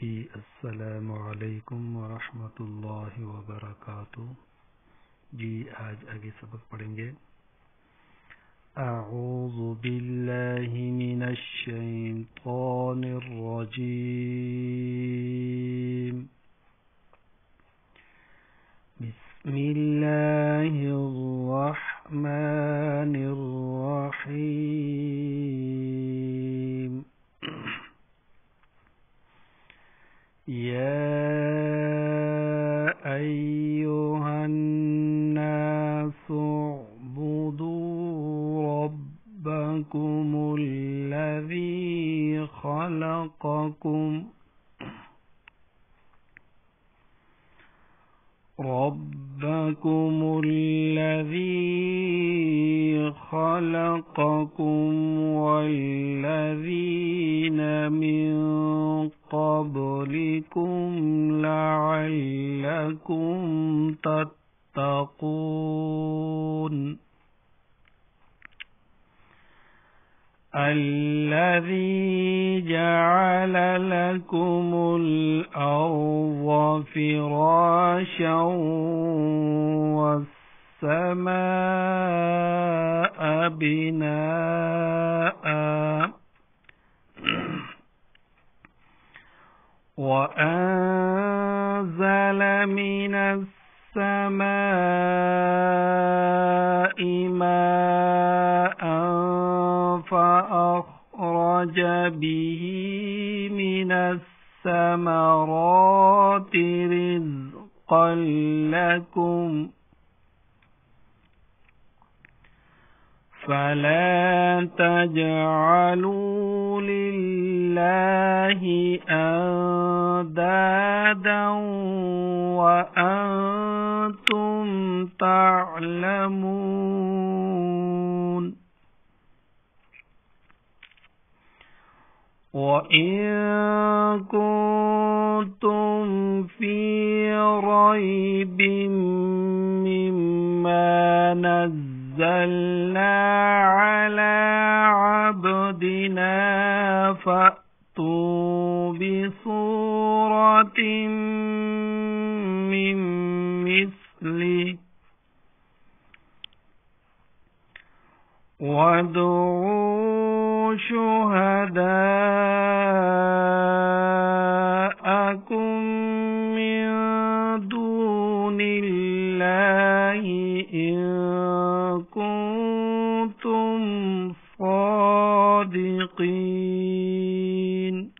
جی السلام علیکم ورحمۃ اللہ وبرکاتہ جی آج آگے سبق پڑھیں گے اعوذ باللہ من الشیطان الرجیم بسم اللہ يا أيها الناس اعبدوا ربكم الذي خلقكم ربكم الذي خلقكم والذين من قبلكم لعلكم تتقون الذي جعل لكم الأرض فراشا والسماء بناء وأنزل من السماء به من الثمرات رزقا لكم فلا تجعلوا لله أندادا وأنتم تعلمون وَإِن كُنتُمْ فِي رَيْبٍ مِّمَّا نَزَّلْنَا عَلَى عَبْدِنَا فَأْتُوا بِسُورَةٍ مِّن مِّثْلِهِ وَادْعُوا شهداءكم من دون الله إن كنتم صادقين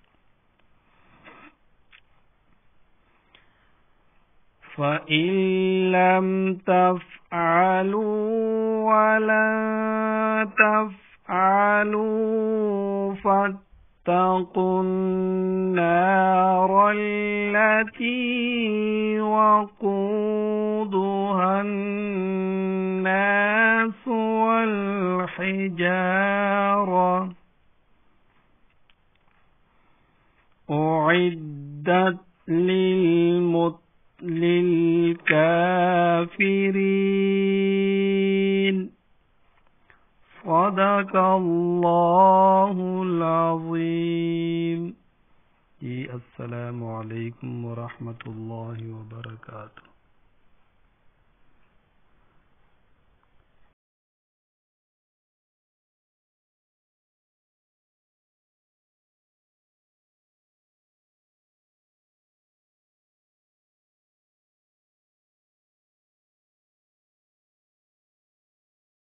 فإن لم تفعلوا ولن تفعلوا تفعلوا فاتقوا النار التي وقودها الناس والحجارة أعدت للمت للكافرين صدق اللہ جی السلام علیکم ورحمۃ اللہ وبرکاتہ